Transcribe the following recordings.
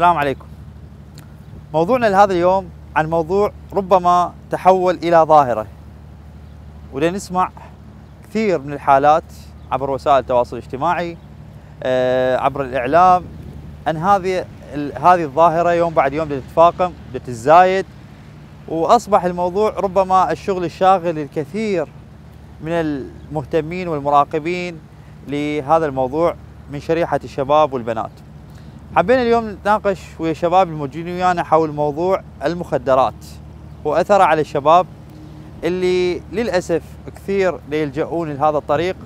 السلام عليكم. موضوعنا لهذا اليوم عن موضوع ربما تحول الى ظاهره. ولنسمع كثير من الحالات عبر وسائل التواصل الاجتماعي آه، عبر الاعلام ان هذه هذه الظاهره يوم بعد يوم تتفاقم تتزايد واصبح الموضوع ربما الشغل الشاغل للكثير من المهتمين والمراقبين لهذا الموضوع من شريحه الشباب والبنات. حبينا اليوم نتناقش ويا الشباب الموجودين ويانا حول موضوع المخدرات واثره على الشباب اللي للاسف كثير يلجؤون لهذا الطريق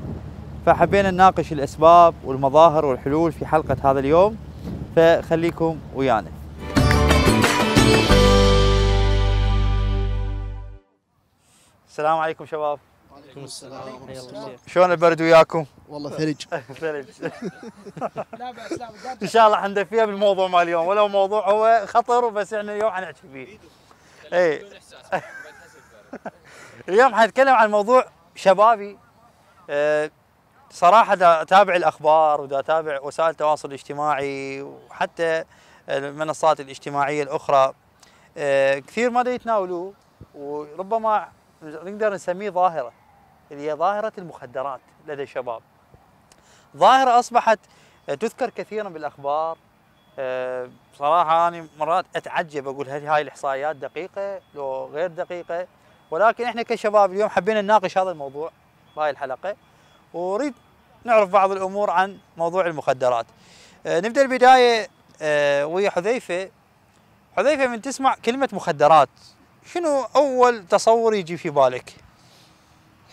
فحبينا نناقش الاسباب والمظاهر والحلول في حلقه هذا اليوم فخليكم ويانا السلام عليكم شباب وعليكم السلام شلون البرد وياكم؟ والله ثلج ثلج لا باس لا ان شاء الله حندفيها بالموضوع مال اليوم ولو موضوع هو خطر بس احنا يعني اليوم حنحكي فيه اي إيه. اليوم حنتكلم عن موضوع شبابي آه، صراحة دا أتابع الأخبار ودا أتابع وسائل التواصل الاجتماعي وحتى المنصات الاجتماعية الأخرى آه، كثير ما يتناولوه وربما نقدر نسميه ظاهرة اللي هي ظاهرة المخدرات لدى الشباب ظاهرة أصبحت آه، تذكر كثيرا بالأخبار بصراحة آه، أنا مرات أتعجب أقول هل هاي الإحصائيات دقيقة لو غير دقيقة ولكن إحنا كشباب اليوم حبينا نناقش هذا الموضوع بهاي الحلقة وأريد نعرف بعض الأمور عن موضوع المخدرات آه، نبدأ البداية ويا حذيفة حذيفة من تسمع كلمة مخدرات شنو أول تصور يجي في بالك؟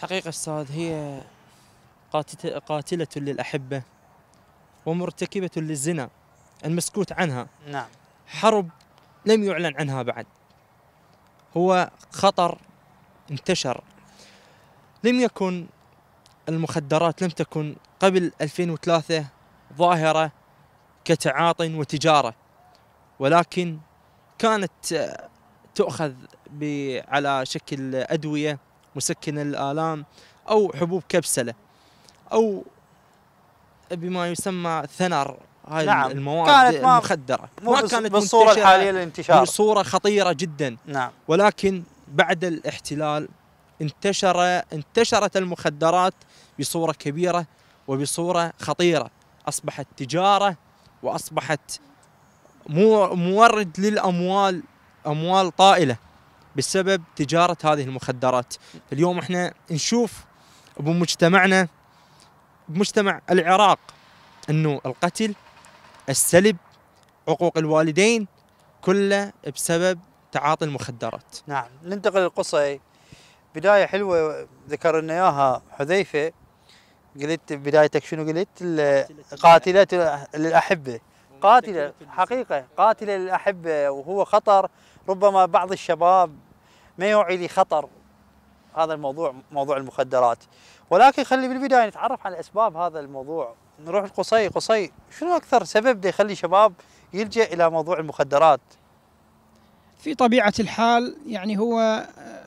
حقيقة أستاذ هي قاتلة للأحبة ومرتكبة للزنا المسكوت عنها نعم حرب لم يعلن عنها بعد هو خطر انتشر لم يكن المخدرات لم تكن قبل 2003 ظاهرة كتعاط وتجارة ولكن كانت تؤخذ على شكل أدوية مسكنا للآلام أو حبوب كبسلة أو بما يسمى ثنر هاي نعم. المواد كانت ما المخدرة ما كانت بالصورة الحالية للانتشار بصورة خطيرة جدا نعم. ولكن بعد الاحتلال انتشر انتشرت المخدرات بصورة كبيرة وبصورة خطيرة أصبحت تجارة وأصبحت مورد للأموال أموال طائلة بسبب تجاره هذه المخدرات اليوم احنا نشوف بمجتمعنا بمجتمع العراق انه القتل السلب عقوق الوالدين كله بسبب تعاطي المخدرات نعم ننتقل للقصة بداية حلوة ذكر لنا اياها حذيفة قلت بدايتك شنو قلت؟ قاتلة للأحبة قاتلة حقيقة قاتلة للأحبة وهو خطر ربما بعض الشباب ما يوعي لخطر هذا الموضوع موضوع المخدرات ولكن خلي بالبدايه نتعرف على اسباب هذا الموضوع نروح لقصي قصي شنو اكثر سبب يخلي شباب يلجا الى موضوع المخدرات في طبيعه الحال يعني هو آه،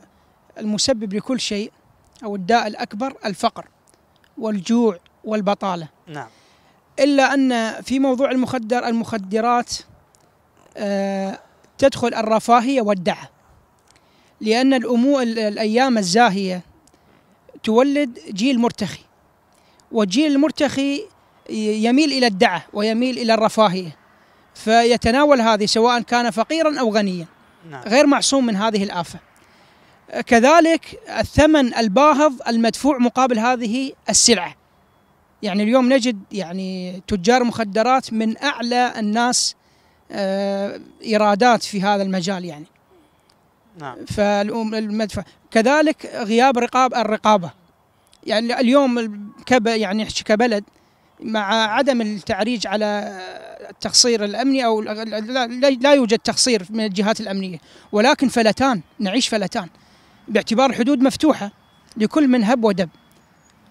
المسبب لكل شيء او الداء الاكبر الفقر والجوع والبطاله نعم الا ان في موضوع المخدر المخدرات آه، تدخل الرفاهية والدعة لأن الأمور الأيام الزاهية تولد جيل مرتخي والجيل المرتخي يميل إلى الدعة ويميل إلى الرفاهية فيتناول هذه سواء كان فقيرا أو غنيا نعم. غير معصوم من هذه الآفة كذلك الثمن الباهظ المدفوع مقابل هذه السلعة يعني اليوم نجد يعني تجار مخدرات من أعلى الناس آه، ايرادات في هذا المجال يعني نعم فالمدفع كذلك غياب رقاب الرقابه يعني اليوم كب يعني كبلد مع عدم التعريج على التقصير الامني او لا يوجد تقصير من الجهات الامنيه ولكن فلتان نعيش فلتان باعتبار الحدود مفتوحه لكل من هب ودب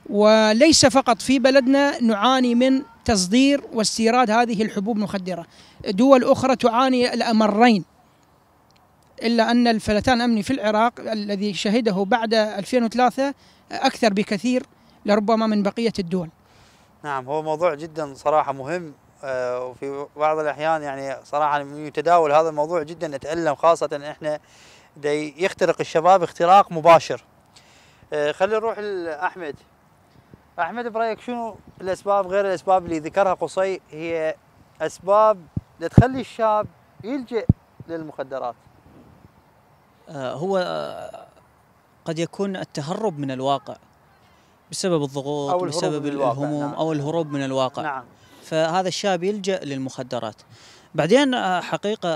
وليس فقط في بلدنا نعاني من تصدير واستيراد هذه الحبوب المخدرة دول أخرى تعاني الأمرين إلا أن الفلتان الأمني في العراق الذي شهده بعد 2003 أكثر بكثير لربما من بقية الدول نعم هو موضوع جدا صراحة مهم آه، وفي بعض الأحيان يعني صراحة من يتداول هذا الموضوع جدا نتألم خاصة إحنا دي يخترق الشباب اختراق مباشر آه، خلينا نروح لأحمد احمد برايك شنو الاسباب غير الاسباب اللي ذكرها قصي هي اسباب لتخلي الشاب يلجئ للمخدرات آه، هو آه، قد يكون التهرب من الواقع بسبب الضغوط أو بسبب الهموم نعم. او الهروب من الواقع نعم. فهذا الشاب يلجا للمخدرات بعدين آه، حقيقه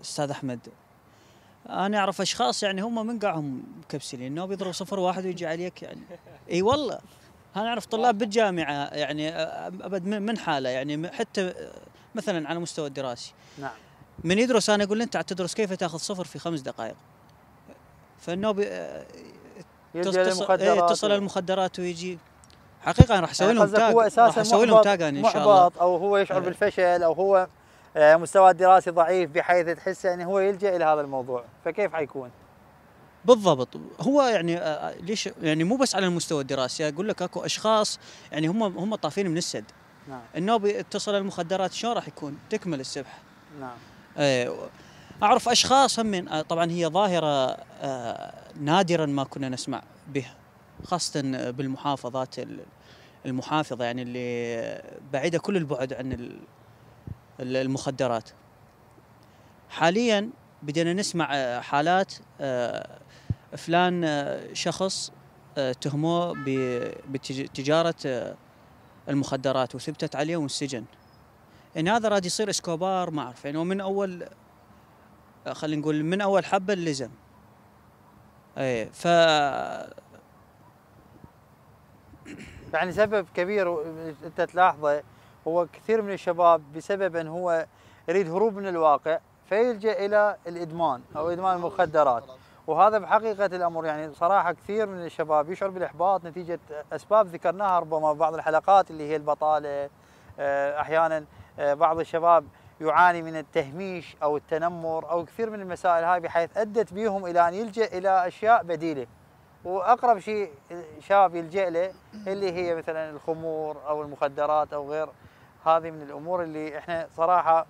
استاذ احمد انا اعرف اشخاص يعني هم من قاعهم كبسلين انه بيضرب صفر واحد ويجي عليك يعني اي والله انا اعرف طلاب بالجامعه يعني ابد من حاله يعني حتى مثلا على مستوى الدراسي نعم من يدرس انا اقول له انت تدرس كيف تاخذ صفر في خمس دقائق فانه بي... يتصل إيه، المخدرات ويجي حقيقه راح اسوي لهم تاج هو اساسا اسوي لهم تاج يعني ان شاء الله او هو يشعر بالفشل او هو آه، مستواه الدراسي ضعيف بحيث تحسه انه هو يلجا الى هذا الموضوع فكيف حيكون؟ بالضبط هو يعني آه، آه، ليش يعني مو بس على المستوى الدراسي اقول لك اكو اشخاص يعني هم هم طافين من السد نعم النوبي اتصل المخدرات شلون راح يكون تكمل السبحه نعم إيه، اعرف اشخاص هم آه، طبعا هي ظاهره نادرا ما كنا نسمع بها خاصه بالمحافظات المحافظه يعني اللي بعيده كل البعد عن المخدرات حاليا بدينا نسمع حالات فلان آه، شخص آه، تهموه بتجارة آه، المخدرات وثبتت عليه وانسجن ان هذا راد يصير اسكوبار ما اعرف يعني هو من اول خلينا نقول من اول حبه لزم اي ف يعني سبب كبير انت تلاحظه هو كثير من الشباب بسبب ان هو يريد هروب من الواقع فيلجا الى الادمان او ادمان المخدرات وهذا بحقيقه الامر يعني صراحه كثير من الشباب يشعر بالاحباط نتيجه اسباب ذكرناها ربما في بعض الحلقات اللي هي البطاله آه، احيانا آه، بعض الشباب يعاني من التهميش او التنمر او كثير من المسائل هاي بحيث ادت بهم الى ان يلجا الى اشياء بديله واقرب شيء شاب يلجا له اللي هي مثلا الخمور او المخدرات او غير هذه من الامور اللي احنا صراحه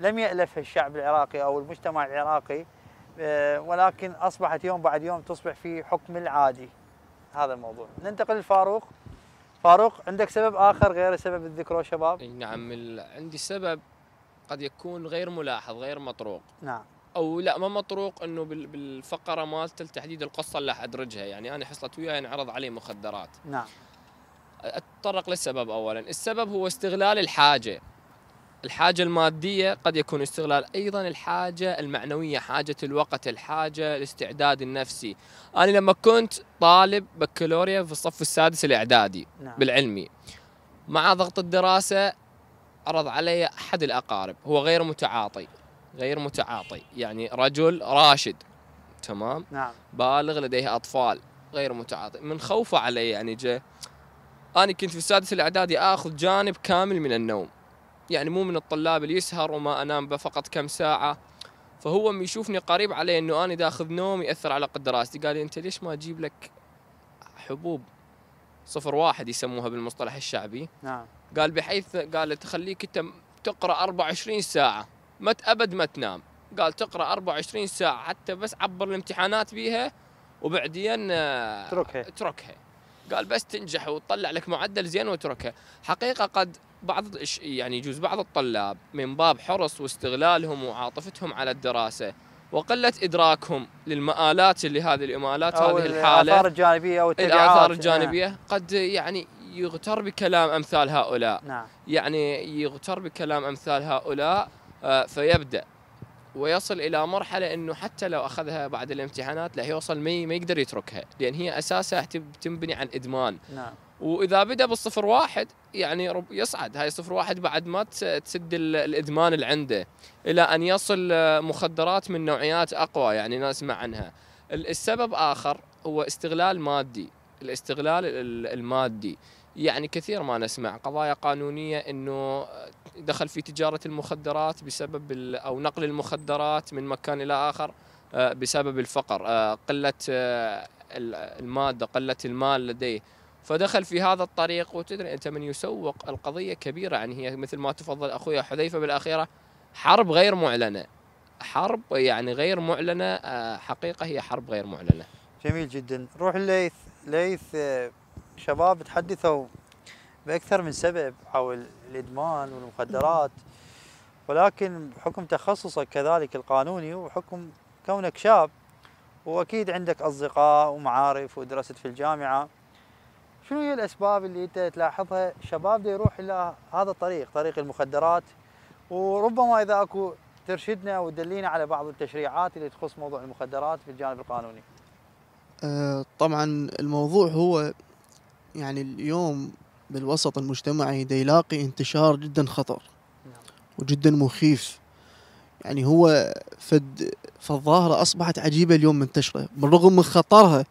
لم يالفها الشعب العراقي او المجتمع العراقي آه، ولكن اصبحت يوم بعد يوم تصبح في حكم العادي هذا الموضوع ننتقل لفاروق فاروق عندك سبب اخر غير سبب الذكرى شباب نعم عندي سبب قد يكون غير ملاحظ غير مطروق نعم او لا ما مطروق انه بالفقره مالته تحديد القصه اللي ادرجها يعني انا حصلت وياي انعرض علي مخدرات نعم اتطرق للسبب اولا السبب هو استغلال الحاجه الحاجة المادية قد يكون استغلال أيضا الحاجة المعنوية حاجة الوقت الحاجة الاستعداد النفسي أنا لما كنت طالب بكالوريا في الصف السادس الإعدادي نعم. بالعلمي مع ضغط الدراسة عرض علي أحد الأقارب هو غير متعاطي غير متعاطي يعني رجل راشد تمام نعم. بالغ لديه أطفال غير متعاطي من خوفه علي يعني جاء أنا كنت في السادس الإعدادي آخذ جانب كامل من النوم يعني مو من الطلاب اللي يسهر وما انام فقط كم ساعه فهو يشوفني قريب عليه انه انا داخذ نوم ياثر على دراستي قال لي انت ليش ما اجيب لك حبوب صفر واحد يسموها بالمصطلح الشعبي نعم قال بحيث قال تخليك انت تقرا 24 ساعه ما ابد ما تنام قال تقرا 24 ساعه حتى بس عبر الامتحانات بيها وبعدين آه، اتركها اتركها قال بس تنجح وتطلع لك معدل زين وتركها حقيقة قد بعض يعني يجوز بعض الطلاب من باب حرص واستغلالهم وعاطفتهم على الدراسة وقلة إدراكهم للمآلات اللي هذه الإمالات أو هذه الحالة الآثار الجانبية أو الآثار نعم. الجانبية نعم. قد يعني يغتر بكلام أمثال هؤلاء نعم. يعني يغتر بكلام أمثال هؤلاء آه، فيبدأ ويصل الى مرحله انه حتى لو اخذها بعد الامتحانات لا يوصل ما يقدر يتركها لان هي اساسها تنبني عن ادمان نعم واذا بدا بالصفر واحد يعني يصعد هاي صفر واحد بعد ما تسد الادمان اللي عنده الى ان يصل مخدرات من نوعيات اقوى يعني نسمع عنها السبب اخر هو استغلال مادي الاستغلال المادي يعني كثير ما نسمع قضايا قانونيه انه دخل في تجارة المخدرات بسبب أو نقل المخدرات من مكان إلى آخر آه، بسبب الفقر آه، قلة آه، المادة قلة المال لديه فدخل في هذا الطريق وتدري أنت من يسوق القضية كبيرة يعني هي مثل ما تفضل أخويا حذيفة بالأخيرة حرب غير معلنة حرب يعني غير معلنة حقيقة هي حرب غير معلنة جميل جدا روح الليث ليث شباب تحدثوا باكثر من سبب حول الادمان والمخدرات ولكن بحكم تخصصك كذلك القانوني وحكم كونك شاب واكيد عندك اصدقاء ومعارف ودرست في الجامعه شنو هي الاسباب اللي انت تلاحظها شباب يروح الى هذا الطريق طريق المخدرات وربما اذا اكو ترشدنا وتدلينا على بعض التشريعات اللي تخص موضوع المخدرات في الجانب القانوني. آه، طبعا الموضوع هو يعني اليوم بالوسط المجتمعي دا يلاقي انتشار جدا خطر وجدا مخيف يعني هو فد فالظاهرة أصبحت عجيبة اليوم منتشرة بالرغم من خطرها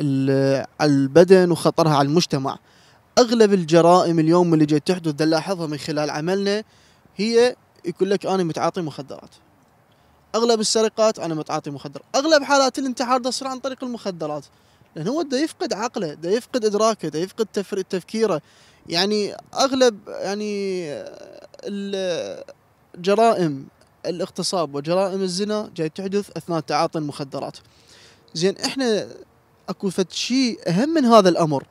على البدن وخطرها على المجتمع أغلب الجرائم اليوم اللي جاي تحدث نلاحظها من خلال عملنا هي يقول لك أنا متعاطي مخدرات أغلب السرقات أنا متعاطي مخدر أغلب حالات الانتحار تصير عن طريق المخدرات لأنه هو ده يفقد عقله ده يفقد إدراكه ده يفقد تفكيره يعني أغلب يعني الجرائم الاغتصاب وجرائم الزنا جاي تحدث أثناء تعاطي المخدرات زين احنا اكو فد شيء اهم من هذا الامر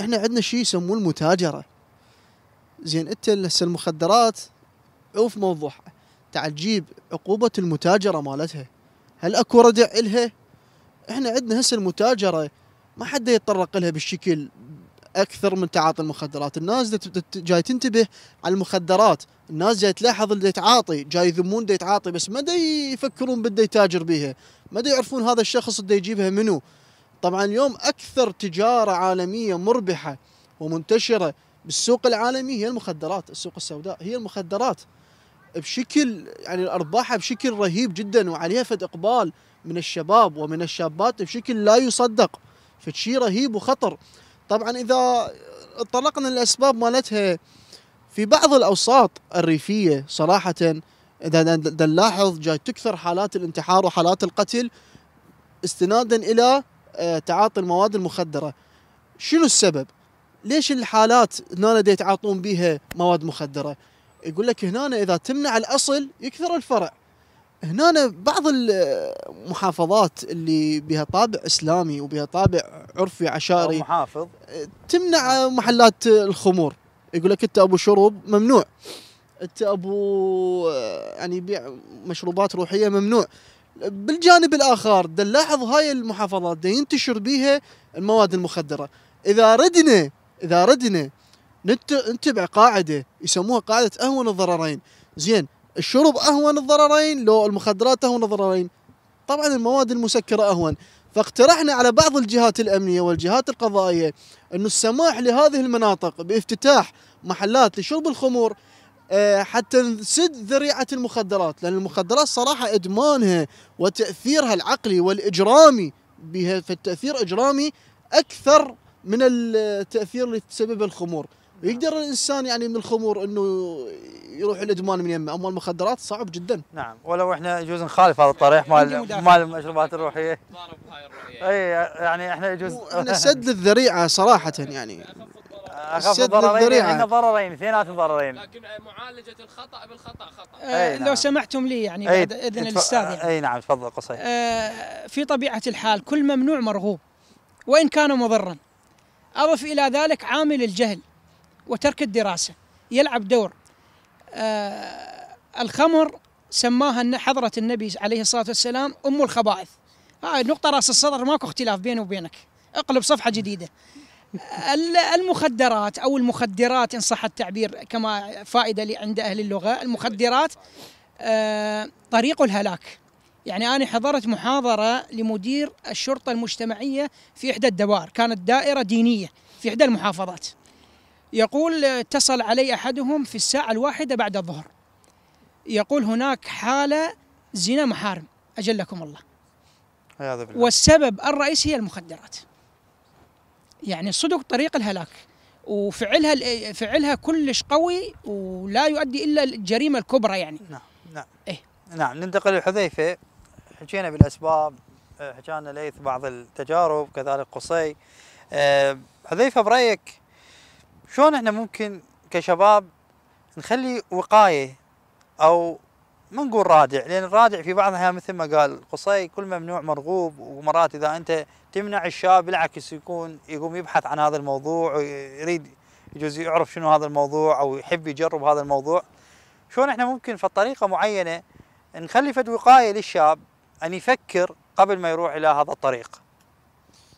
احنا عندنا شيء يسموه المتاجره زين انت هسه المخدرات اوف موضوعها تعجيب عقوبه المتاجره مالتها هل اكو ردع الها احنا عندنا هسه المتاجره ما حد يتطرق لها بالشكل اكثر من تعاطي المخدرات، الناس جاي تنتبه على المخدرات، الناس جاي تلاحظ اللي يتعاطي، جاي يذمون اللي يتعاطي بس ما يفكرون بده يتاجر بيها، ما يعرفون هذا الشخص اللي يجيبها منو. طبعا اليوم اكثر تجاره عالميه مربحه ومنتشره بالسوق العالمي هي المخدرات، السوق السوداء هي المخدرات. بشكل يعني ارباحها بشكل رهيب جدا وعليها فد اقبال من الشباب ومن الشابات بشكل لا يصدق فشي رهيب وخطر طبعا اذا طرقنا الاسباب مالتها في بعض الاوساط الريفيه صراحه اذا نلاحظ جاي تكثر حالات الانتحار وحالات القتل استنادا الى آه، تعاطي المواد المخدره شنو السبب ليش الحالات هنا دي يتعاطون بها مواد مخدره يقول لك هنا اذا تمنع الاصل يكثر الفرع هنا بعض المحافظات اللي بها طابع اسلامي وبها طابع عرفي عشائري محافظ تمنع محلات الخمور يقول لك انت ابو شرب ممنوع انت ابو يعني بيع مشروبات روحيه ممنوع بالجانب الاخر نلاحظ هاي المحافظات دا ينتشر بيها المواد المخدره اذا ردنا اذا ردنا نتبع قاعده يسموها قاعده اهون الضررين زين الشرب اهون الضررين لو المخدرات اهون الضررين طبعا المواد المسكره اهون فاقترحنا على بعض الجهات الامنيه والجهات القضائيه انه السماح لهذه المناطق بافتتاح محلات لشرب الخمور آه، حتى نسد ذريعه المخدرات لان المخدرات صراحه ادمانها وتاثيرها العقلي والاجرامي بها فالتاثير اجرامي اكثر من التاثير اللي تسببه الخمور يقدر الانسان يعني من الخمور انه يروح الادمان من يمه، اما المخدرات صعب جدا. نعم ولو احنا يجوز نخالف هذا الطريق مال مال المشروبات الروحيه. ضارب هاي اي يعني احنا يجوز احنا سد للذريعه صراحه يعني. اخف ضررين احنا ضررين اثنينات ضررين لكن معالجه الخطا بالخطا خطا أي أه، نعم. لو سمحتم لي يعني بعد اذن الاستاذ يعني. اي نعم تفضل قصي أه، في طبيعه الحال كل ممنوع مرغوب وان كان مضرا اضف الى ذلك عامل الجهل وترك الدراسة يلعب دور آه، الخمر سماها حضرة النبي عليه الصلاة والسلام أم الخبائث هاي نقطة رأس الصدر ماكو اختلاف بيني وبينك اقلب صفحة جديدة المخدرات أو المخدرات إن صح التعبير كما فائدة عند أهل اللغة المخدرات آه، طريق الهلاك يعني أنا حضرت محاضرة لمدير الشرطة المجتمعية في إحدى الدوائر كانت دائرة دينية في إحدى المحافظات يقول آه، اتصل علي أحدهم في الساعة الواحدة بعد الظهر يقول هناك حالة زنا محارم أجلكم الله والسبب الرئيسي هي المخدرات يعني صدق طريق الهلاك وفعلها آه، فعلها كلش قوي ولا يؤدي الا الجريمه الكبرى يعني نعم نعم إيه؟ نعم ننتقل لحذيفه حكينا بالاسباب آه، حكينا ليث بعض التجارب كذلك قصي أه حذيفه برايك شلون احنا ممكن كشباب نخلي وقايه او ما نقول رادع لان الرادع في بعضها مثل ما قال قصي كل ممنوع مرغوب ومرات اذا انت تمنع الشاب بالعكس يكون يقوم يبحث عن هذا الموضوع ويريد يجوز يعرف شنو هذا الموضوع او يحب يجرب هذا الموضوع شلون احنا ممكن في طريقة معينه نخلي فد وقايه للشاب ان يفكر قبل ما يروح الى هذا الطريق.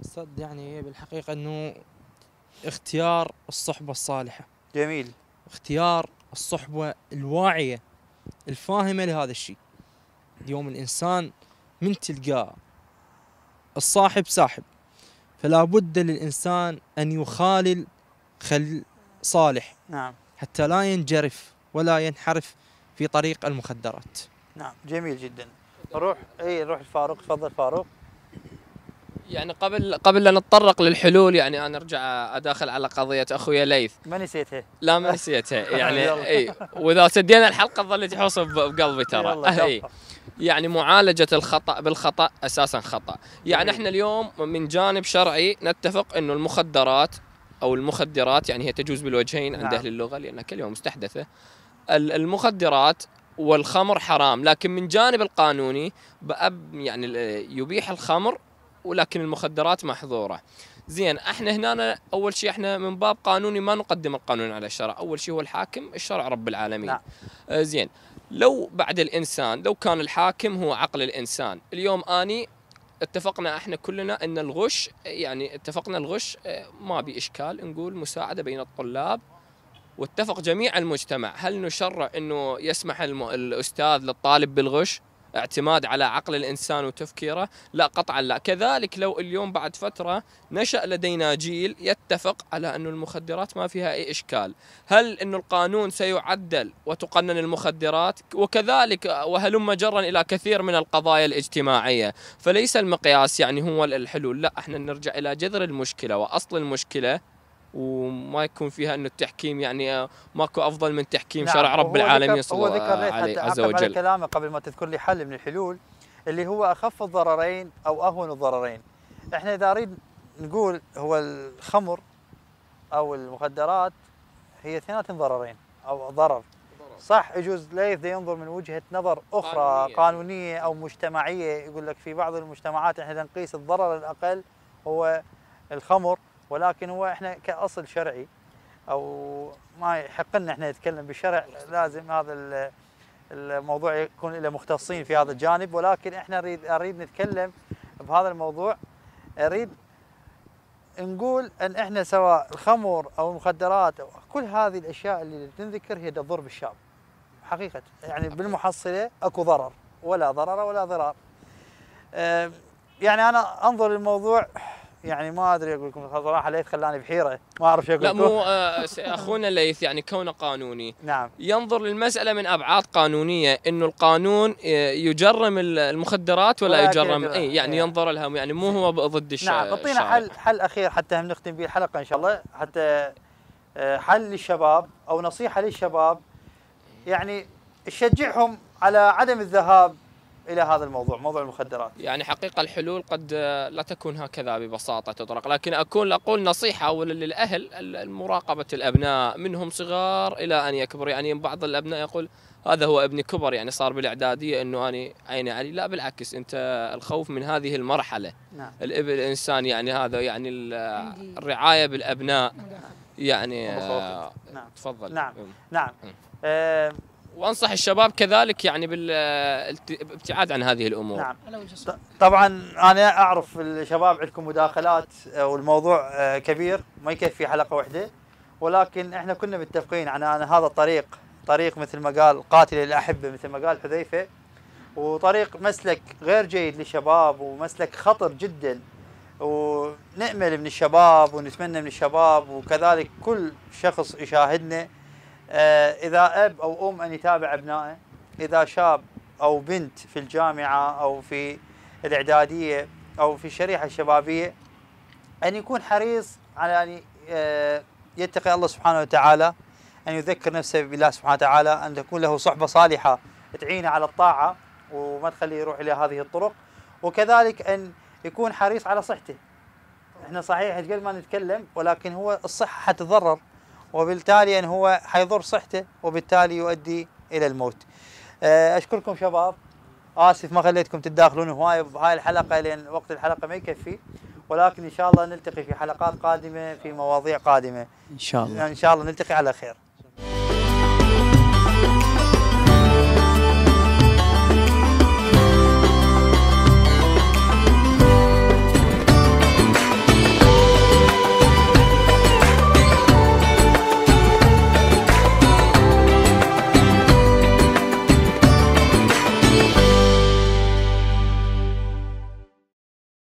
استاذ يعني بالحقيقه انه اختيار الصحبة الصالحة جميل اختيار الصحبة الواعية الفاهمة لهذا الشيء اليوم الإنسان من تلقاه الصاحب ساحب فلا بد للإنسان أن يخالل خل صالح نعم حتى لا ينجرف ولا ينحرف في طريق المخدرات نعم جميل جدا روح اي روح الفاروق تفضل فاروق يعني قبل قبل لا نتطرق للحلول يعني انا ارجع اداخل على قضيه اخويا ليث ما نسيتها لا ما نسيتها يعني اي واذا سدينا الحلقه ظلت تحوص بقلبي ترى اي يعني معالجه الخطا بالخطا اساسا خطا يعني احنا اليوم من جانب شرعي نتفق انه المخدرات او المخدرات يعني هي تجوز بالوجهين عند نعم. اهل اللغه لانها كلمه مستحدثه المخدرات والخمر حرام لكن من جانب القانوني بأب يعني يبيح الخمر ولكن المخدرات محظوره زين احنا هنا اول شيء احنا من باب قانوني ما نقدم القانون على الشرع اول شيء هو الحاكم الشرع رب العالمين نعم. آه، زين لو بعد الانسان لو كان الحاكم هو عقل الانسان اليوم اني اتفقنا احنا كلنا ان الغش يعني اتفقنا الغش آه، ما بإشكال اشكال نقول مساعده بين الطلاب واتفق جميع المجتمع هل نشرع انه يسمح الاستاذ للطالب بالغش اعتماد على عقل الإنسان وتفكيره لا قطعا لا كذلك لو اليوم بعد فترة نشأ لدينا جيل يتفق على أن المخدرات ما فيها أي إشكال هل أن القانون سيعدل وتقنن المخدرات وكذلك وهلم جرا إلى كثير من القضايا الاجتماعية فليس المقياس يعني هو الحلول لا احنا نرجع إلى جذر المشكلة وأصل المشكلة وما يكون فيها انه التحكيم يعني آه، ماكو افضل من تحكيم نعم شرع رب العالمين صلى الله عليه وسلم هو عز وجل كلامه قبل ما تذكر لي حل من الحلول اللي هو اخف الضررين او اهون الضررين احنا اذا اريد نقول هو الخمر او المخدرات هي اثنين ضررين او ضرر صح يجوز لا ينظر من وجهه نظر اخرى قانونية. قانونيه او مجتمعيه يقول لك في بعض المجتمعات احنا نقيس الضرر الاقل هو الخمر ولكن هو احنا كاصل شرعي او ما يحق لنا احنا نتكلم بالشرع لازم هذا الموضوع يكون له مختصين في هذا الجانب ولكن احنا نريد اريد نتكلم بهذا الموضوع اريد نقول ان احنا سواء الخمر او المخدرات أو كل هذه الاشياء اللي تنذكر هي تضر بالشاب حقيقه يعني بالمحصله اكو ضرر ولا ضرر ولا ضرار يعني انا انظر للموضوع يعني ما ادري اقول لكم صراحه ليث خلاني بحيره ما اعرف شو اقول لا مو آه، اخونا ليث يعني كونه قانوني نعم ينظر للمساله من ابعاد قانونيه انه القانون آه، يجرم المخدرات ولا يجرم اي يعني ينظر لها يعني مو هو ضد الشارع نعم اعطينا حل حل اخير حتى هم نختم به الحلقه ان شاء الله حتى آه، حل للشباب او نصيحه للشباب يعني تشجعهم على عدم الذهاب الى هذا الموضوع موضوع المخدرات يعني حقيقه الحلول قد آه، لا تكون هكذا ببساطه تطرق لكن اكون اقول نصيحه أولا للاهل مراقبه الابناء منهم صغار الى ان يكبر يعني بعض الابناء يقول هذا هو ابني كبر يعني صار بالاعداديه انه اني عيني علي لا بالعكس انت الخوف من هذه المرحله نعم. الانسان يعني هذا يعني الرعايه بالابناء نعم. يعني آه، نعم. تفضل نعم نعم, نعم. وانصح الشباب كذلك يعني بالابتعاد عن هذه الامور نعم طبعا انا اعرف الشباب عندكم مداخلات آه، والموضوع آه، كبير ما يكفي حلقه واحده ولكن احنا كنا متفقين على أن هذا الطريق طريق مثل ما قال قاتل الاحبه مثل ما قال حذيفه وطريق مسلك غير جيد للشباب ومسلك خطر جدا ونأمل من الشباب ونتمنى من الشباب وكذلك كل شخص يشاهدنا آه، إذا أب أو أم أن يتابع أبنائه إذا شاب أو بنت في الجامعة أو في الإعدادية أو في الشريحة الشبابية أن يكون حريص على أن آه، يتقي الله سبحانه وتعالى أن يذكر نفسه بالله سبحانه وتعالى أن تكون له صحبة صالحة تعينه على الطاعة وما تخليه يروح إلى هذه الطرق وكذلك أن يكون حريص على صحته احنا صحيح قبل ما نتكلم ولكن هو الصحة حتتضرر وبالتالي أن يعني هو حيضر صحته وبالتالي يؤدي إلى الموت آه، أشكركم شباب آسف ما خليتكم تتداخلون هواي بهاي الحلقة لأن وقت الحلقة ما يكفي ولكن إن شاء الله نلتقي في حلقات قادمة في مواضيع قادمة إن شاء الله إن شاء الله نلتقي على خير